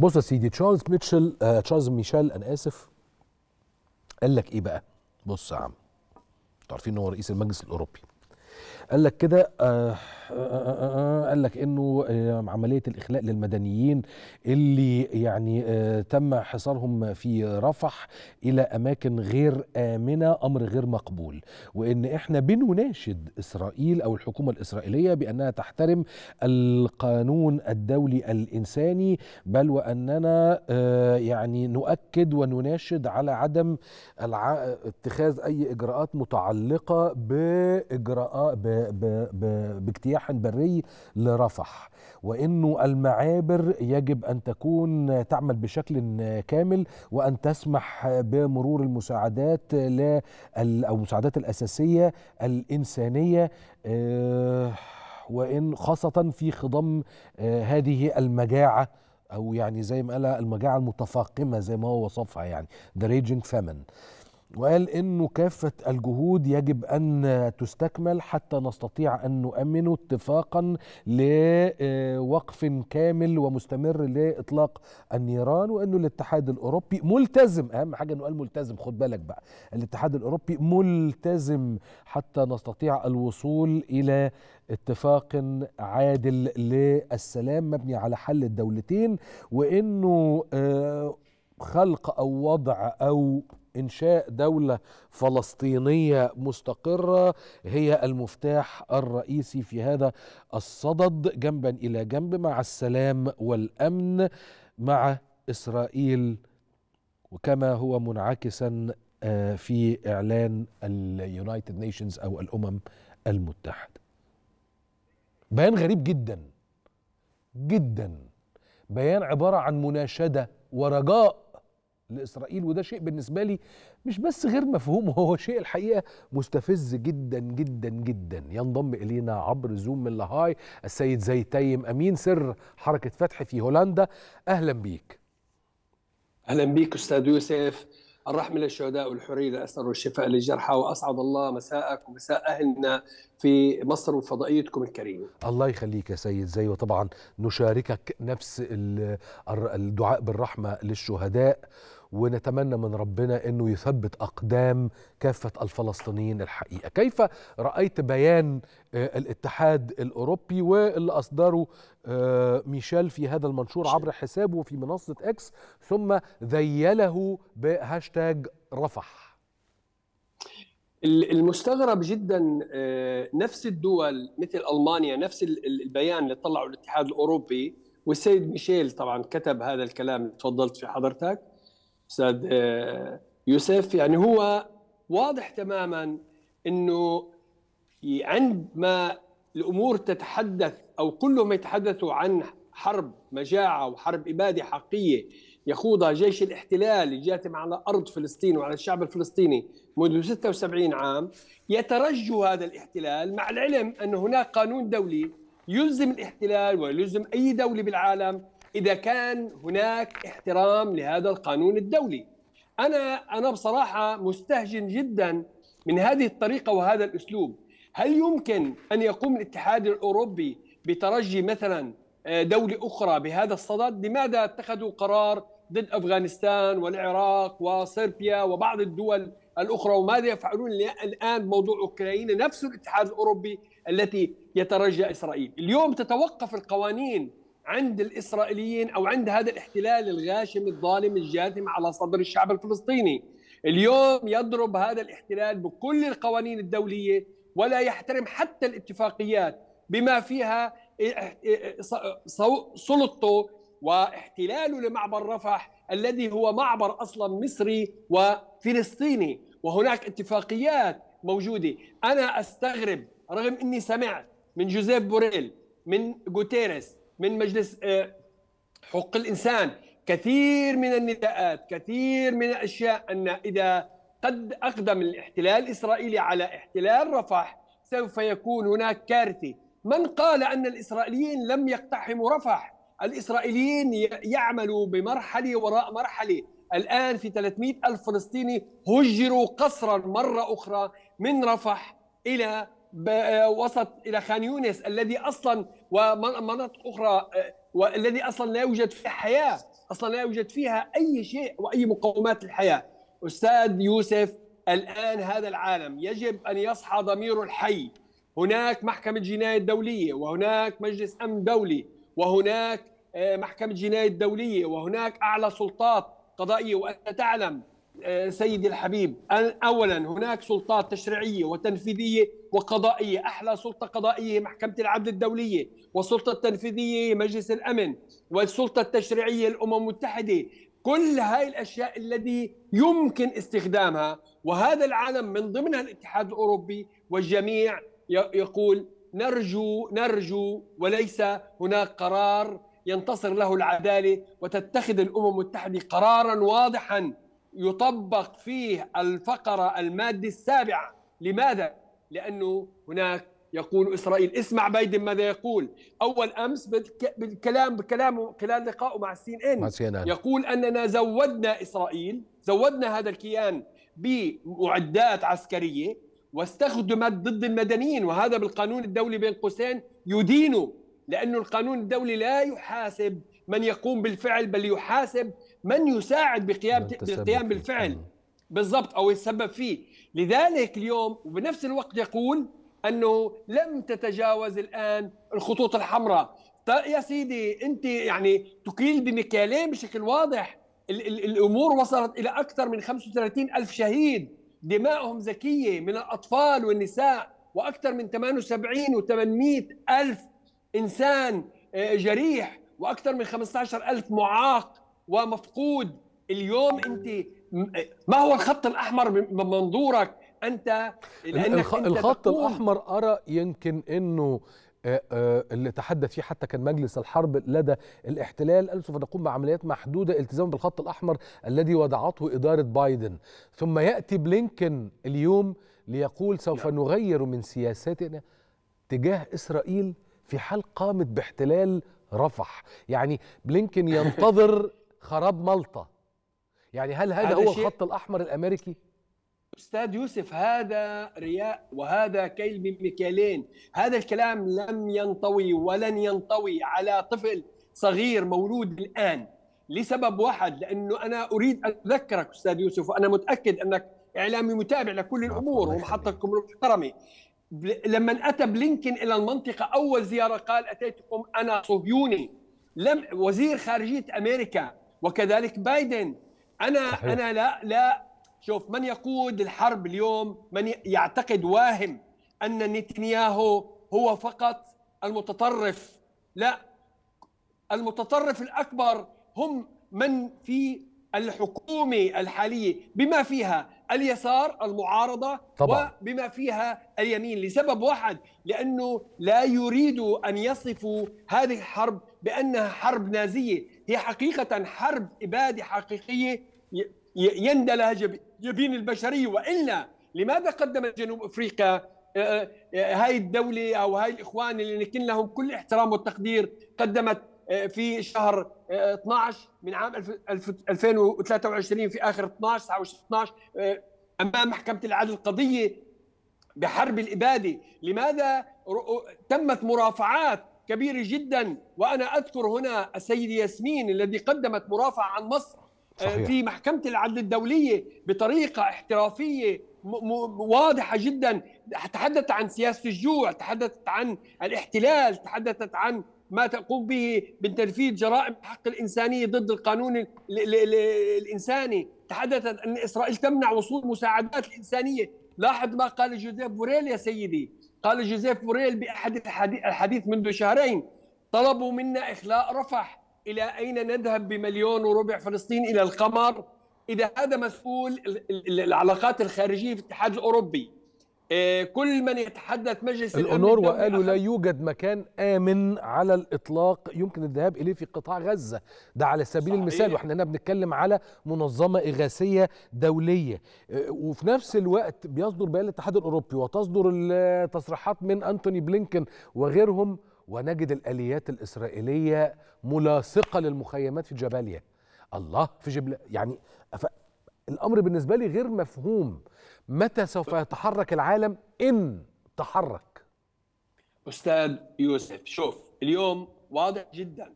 بص يا سيدي تشارلز ميتشل آه تشارلز ميشيل انا اسف قال لك ايه بقى بص يا عم انتوا عارفين ان هو رئيس المجلس الاوروبي قال لك كده آه، آه، آه، قال لك انه عمليه الاخلاء للمدنيين اللي يعني تم حصارهم في رفح الى اماكن غير امنه امر غير مقبول وان احنا بنناشد اسرائيل او الحكومه الاسرائيليه بانها تحترم القانون الدولي الانساني بل واننا يعني نؤكد ونناشد على عدم اتخاذ اي اجراءات متعلقه باجراءات باجتياح بري لرفح وانه المعابر يجب ان تكون تعمل بشكل كامل وان تسمح بمرور المساعدات او المساعدات الاساسيه الانسانيه آه، وان خاصه في خضم آه، هذه المجاعه او يعني زي ما قال المجاعه المتفاقمه زي ما هو وصفها يعني ذا ريجنج famine وقال انه كافه الجهود يجب ان تستكمل حتى نستطيع ان نؤمن اتفاقا لوقف كامل ومستمر لاطلاق النيران وانه الاتحاد الاوروبي ملتزم اهم حاجه انه قال ملتزم خد بالك بقى الاتحاد الاوروبي ملتزم حتى نستطيع الوصول الى اتفاق عادل للسلام مبني على حل الدولتين وانه آه، خلق او وضع او انشاء دوله فلسطينيه مستقره هي المفتاح الرئيسي في هذا الصدد جنبا الى جنب مع السلام والامن مع اسرائيل وكما هو منعكسا آه، في اعلان اليونايتد نيشنز او الامم المتحده بيان غريب جدا جدا بيان عباره عن مناشده ورجاء لاسرائيل وده شيء بالنسبه لي مش بس غير مفهوم هو شيء الحقيقه مستفز جدا جدا جدا ينضم الينا عبر زوم من لاهاي السيد زي تيم امين سر حركه فتح في هولندا اهلا بيك اهلا بيك استاذ يوسف الرحمة للشهداء والحرية للأسر والشفاء للجرحى وأسعد الله مساءك ومساء أهلنا في مصر وفضائيتكم الكريمة الله يخليك يا سيد زي وطبعا نشاركك نفس الدعاء بالرحمة للشهداء ونتمنى من ربنا انه يثبت اقدام كافه الفلسطينيين الحقيقه كيف رايت بيان آه، الاتحاد الاوروبي واللي اصدره آه، ميشيل في هذا المنشور عبر حسابه في منصه اكس ثم ذيله بهاشتاج رفح المستغرب جدا آه، نفس الدول مثل المانيا نفس البيان اللي طلعه الاتحاد الاوروبي والسيد ميشيل طبعا كتب هذا الكلام اللي تفضلت في حضرتك استاذ آه، يوسف يعني هو واضح تماما انه عندما الامور تتحدث او كلهم يتحدثوا عن حرب مجاعه وحرب اباده حقيقيه يخوضها جيش الاحتلال الجاثم على ارض فلسطين وعلى الشعب الفلسطيني منذ 76 عام يترجى هذا الاحتلال مع العلم ان هناك قانون دولي يلزم الاحتلال ويلزم اي دوله بالعالم اذا كان هناك احترام لهذا القانون الدولي انا انا بصراحه مستهجن جدا من هذه الطريقه وهذا الاسلوب هل يمكن ان يقوم الاتحاد الاوروبي بترجي مثلا آه، دوله اخرى بهذا الصدد لماذا اتخذوا قرار ضد افغانستان والعراق وصربيا وبعض الدول الاخرى وماذا يفعلون الان بموضوع اوكرانيا نفس الاتحاد الاوروبي التي يترجى اسرائيل اليوم تتوقف القوانين عند الاسرائيليين او عند هذا الاحتلال الغاشم الظالم الجاثم على صدر الشعب الفلسطيني. اليوم يضرب هذا الاحتلال بكل القوانين الدوليه ولا يحترم حتى الاتفاقيات بما فيها سلطته واحتلاله لمعبر رفح الذي هو معبر اصلا مصري وفلسطيني وهناك اتفاقيات موجوده انا استغرب رغم اني سمعت من جوزيف بوريل من غوتيريس من مجلس آه، حقوق الانسان كثير من النداءات كثير من الاشياء ان اذا قد اقدم الاحتلال الاسرائيلي على احتلال رفح سوف يكون هناك كارثه من قال ان الاسرائيليين لم يقتحموا رفح الاسرائيليين يعملوا بمرحله وراء مرحله الان في 300 الف فلسطيني هجروا قسرا مره اخرى من رفح الى وسط الى خان يونس الذي اصلا ومناطق اخرى والذي اصلا لا يوجد فيها حياه اصلا لا يوجد فيها اي شيء واي مقومات للحياه. استاذ يوسف الان هذا العالم يجب ان يصحى ضمير الحي هناك محكمه جنايه دوليه وهناك مجلس امن دولي وهناك آه، محكمه جنايه دوليه وهناك اعلى سلطات قضائيه وانت تعلم سيدي الحبيب اولا هناك سلطات تشريعيه وتنفيذيه وقضائيه احلى سلطه قضائيه محكمه العدل الدوليه والسلطه التنفيذيه مجلس الامن والسلطه التشريعيه الامم المتحده كل هاي الاشياء التي يمكن استخدامها وهذا العالم من ضمنها الاتحاد الاوروبي والجميع يقول نرجو نرجو وليس هناك قرار ينتصر له العداله وتتخذ الامم المتحده قرارا واضحا يطبق فيه الفقرة المادة السابعة لماذا؟ لأنه هناك يقول إسرائيل اسمع بايدن ماذا يقول أول أمس بالكلام بكلامه خلال لقائه مع السين إن يقول أننا زودنا إسرائيل زودنا هذا الكيان بمعدات عسكرية واستخدمت ضد المدنيين وهذا بالقانون الدولي بين قوسين يدينه لأن القانون الدولي لا يحاسب من يقوم بالفعل بل يحاسب من يساعد بقيام بالقيام بالفعل آه. بالضبط او يتسبب فيه لذلك اليوم وبنفس الوقت يقول انه لم تتجاوز الان الخطوط الحمراء يا سيدي انت يعني تكيل بمكيالين بشكل واضح ال ال الامور وصلت الى اكثر من 35 الف شهيد دمائهم زكيه من الاطفال والنساء واكثر من 78 و800 الف انسان آه، جريح واكثر من 15000 معاق ومفقود اليوم انت ما هو الخط الاحمر من منظورك انت لانك الخط انت الاحمر ارى يمكن انه آه، آه، اللي تحدث فيه حتى كان مجلس الحرب لدى الاحتلال قال سوف نقوم بعمليات محدودة التزاما بالخط الأحمر الذي وضعته إدارة بايدن ثم يأتي بلينكن اليوم ليقول سوف نعم. نغير من سياساتنا تجاه إسرائيل في حال قامت باحتلال رفح يعني بلينكن ينتظر خراب مالطا يعني هل هذا, هذا هو الخط الأحمر الأمريكي؟ استاذ يوسف هذا رياء وهذا كيل من هذا الكلام لم ينطوي ولن ينطوي على طفل صغير مولود الان لسبب واحد لانه انا اريد ان اذكرك استاذ يوسف وانا متاكد انك اعلامي متابع لكل الامور ومحطتكم المحترمه لما اتى بلينكن الى المنطقه اول زياره قال اتيتكم انا صهيوني لم وزير خارجيه امريكا وكذلك بايدن انا صحيح. انا لا لا شوف من يقود الحرب اليوم من يعتقد واهم ان نتنياهو هو فقط المتطرف لا المتطرف الاكبر هم من في الحكومه الحاليه بما فيها اليسار المعارضه طبعا. وبما فيها اليمين لسبب واحد لانه لا يريد ان يصفوا هذه الحرب بانها حرب نازيه هي حقيقه حرب اباده حقيقيه يندلها جبين البشريه والا لماذا قدمت جنوب افريقيا آه، آه، آه، هاي الدوله او هاي الاخوان اللي كن لهم كل احترام والتقدير قدمت آه، في شهر 12 آه، من عام 2023 في اخر 12 29 12 امام محكمه العدل قضيه بحرب الاباده لماذا تمت مرافعات كبيره جدا وانا اذكر هنا السيد ياسمين الذي قدمت مرافعه عن مصر آه، صحيح. في محكمه العدل الدوليه بطريقه احترافيه واضحه جدا تحدثت عن سياسه الجوع تحدثت عن الاحتلال تحدثت عن ما تقوم به من تنفيذ جرائم حق الإنسانية ضد القانون الإنساني تحدثت أن إسرائيل تمنع وصول مساعدات الإنسانية لاحظ ما قال جوزيف بوريل يا سيدي قال جوزيف بوريل بأحد الحديث منذ شهرين طلبوا منا إخلاء رفح إلى أين نذهب بمليون وربع فلسطين إلى القمر إذا هذا مسؤول العلاقات الخارجية في الاتحاد الأوروبي آه، كل من يتحدث مجلس الأنور وقالوا لا يوجد مكان آمن على الإطلاق يمكن الذهاب إليه في قطاع غزة ده على سبيل صحيح. المثال وإحنا هنا بنتكلم على منظمة إغاثية دولية آه، وفي نفس الوقت بيصدر بيان الاتحاد الأوروبي وتصدر التصريحات من أنتوني بلينكن وغيرهم ونجد الآليات الإسرائيلية ملاصقة للمخيمات في جباليا الله في جبل يعني الامر بالنسبه لي غير مفهوم متى سوف يتحرك العالم ان تحرك استاذ يوسف شوف اليوم واضح جدا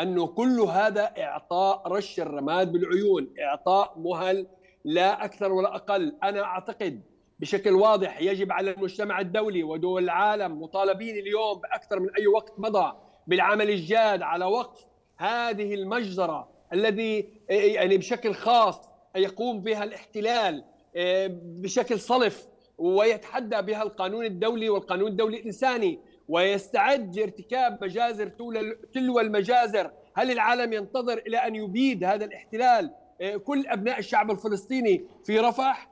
انه كل هذا اعطاء رش الرماد بالعيون اعطاء مهل لا اكثر ولا اقل انا اعتقد بشكل واضح يجب على المجتمع الدولي ودول العالم مطالبين اليوم باكثر من اي وقت مضى بالعمل الجاد على وقف هذه المجزره الذي يعني بشكل خاص يقوم بها الاحتلال آه، بشكل صلف ويتحدى بها القانون الدولي والقانون الدولي الانساني ويستعد لارتكاب مجازر تلو المجازر هل العالم ينتظر الى ان يبيد هذا الاحتلال آه، كل ابناء الشعب الفلسطيني في رفح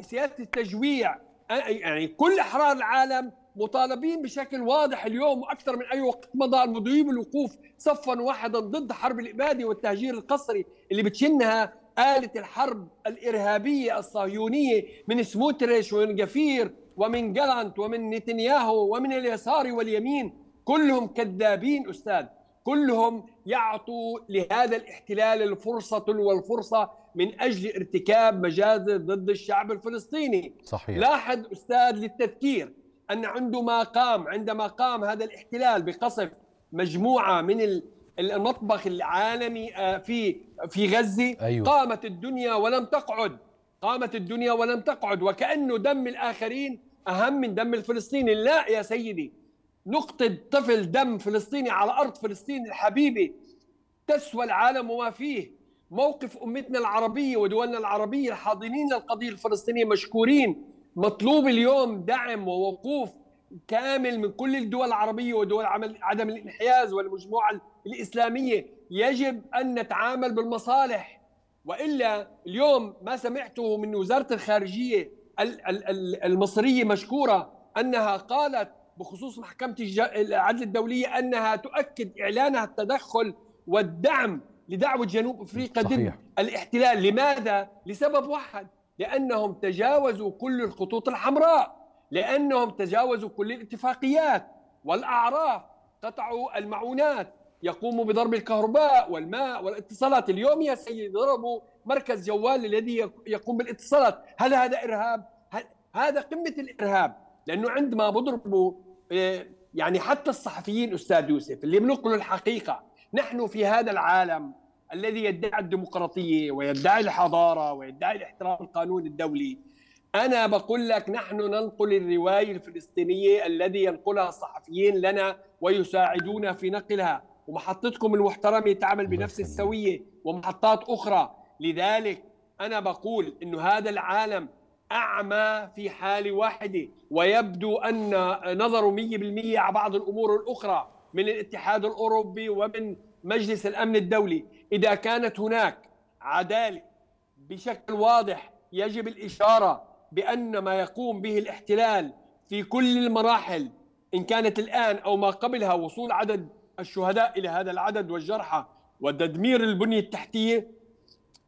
سياسه التجويع آه، يعني كل احرار العالم مطالبين بشكل واضح اليوم واكثر من اي وقت مضى المضيين بالوقوف صفا واحدا ضد حرب الاباده والتهجير القسري اللي بتشنها آلة الحرب الإرهابية الصهيونية من سموتريش ومن جفير ومن جالانت ومن نتنياهو ومن اليسار واليمين كلهم كذابين أستاذ كلهم يعطوا لهذا الاحتلال الفرصة والفرصة من أجل ارتكاب مجازر ضد الشعب الفلسطيني صحيح. لاحظ أستاذ للتذكير أن عندما قام عندما قام هذا الاحتلال بقصف مجموعة من المطبخ العالمي آه، في في غزه أيوة. قامت الدنيا ولم تقعد قامت الدنيا ولم تقعد وكأنه دم الآخرين أهم من دم الفلسطيني لا يا سيدي نقطة طفل دم فلسطيني على أرض فلسطين الحبيبة تسوى العالم وما فيه موقف أمتنا العربية ودولنا العربية الحاضنين للقضية الفلسطينية مشكورين مطلوب اليوم دعم ووقوف كامل من كل الدول العربية ودول عدم الانحياز والمجموعة الإسلامية يجب أن نتعامل بالمصالح وإلا اليوم ما سمعته من وزارة الخارجية المصرية مشكورة أنها قالت بخصوص محكمة العدل الدولية أنها تؤكد إعلانها التدخل والدعم لدعوة جنوب أفريقيا ضد الاحتلال لماذا؟ لسبب واحد لأنهم تجاوزوا كل الخطوط الحمراء لأنهم تجاوزوا كل الاتفاقيات والأعراف قطعوا المعونات يقوموا بضرب الكهرباء والماء والاتصالات اليوم يا سيدي ضربوا مركز جوال الذي يقوم بالاتصالات هل هذا إرهاب؟ هل هذا قمة الإرهاب لأنه عندما بضربوا آه، يعني حتى الصحفيين أستاذ يوسف اللي بنقلوا الحقيقة نحن في هذا العالم الذي يدعي الديمقراطية ويدعي الحضارة ويدعي الاحترام القانون الدولي انا بقول لك نحن ننقل الروايه الفلسطينيه الذي ينقلها الصحفيين لنا ويساعدونا في نقلها ومحطتكم المحترمه تعمل بنفس السويه ومحطات اخرى لذلك انا بقول انه هذا العالم اعمى في حاله واحده ويبدو ان نظروا 100% على بعض الامور الاخرى من الاتحاد الاوروبي ومن مجلس الامن الدولي اذا كانت هناك عداله بشكل واضح يجب الاشاره بأن ما يقوم به الاحتلال في كل المراحل إن كانت الآن أو ما قبلها وصول عدد الشهداء إلى هذا العدد والجرحى وتدمير البنية التحتية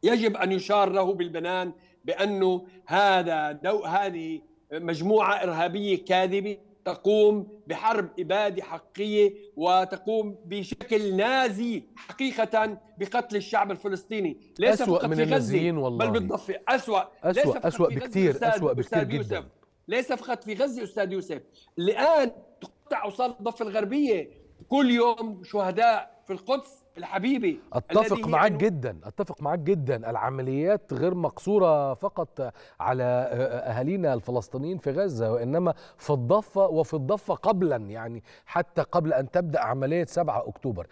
يجب أن يشار له بالبنان بأنه هذا دو هذه مجموعة إرهابية كاذبة تقوم بحرب إبادة حقيقية وتقوم بشكل نازي حقيقة بقتل الشعب الفلسطيني ليس أسوأ من النازيين والله بل بالضفة أسوأ أسوأ, أسوأ بكثير أسوأ بكثير جدا ليس فقط في غزة أستاذ يوسف الآن تقطع أوصال الضفة الغربية كل يوم شهداء في القدس الحبيبي اتفق معاك جدا اتفق معاك جدا العمليات غير مقصوره فقط على اهالينا الفلسطينيين في غزه وانما في الضفه وفي الضفه قبلا يعني حتى قبل ان تبدا عمليه 7 اكتوبر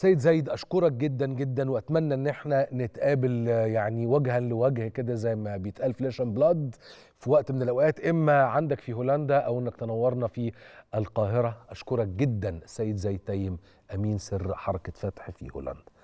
سيد زايد اشكرك جدا جدا واتمنى ان احنا نتقابل يعني وجها لوجه كده زي ما بيتقال فليشن بلاد في وقت من الاوقات اما عندك في هولندا او انك تنورنا في القاهره اشكرك جدا سيد زايد تيم امين سر حركه فتح في هولندا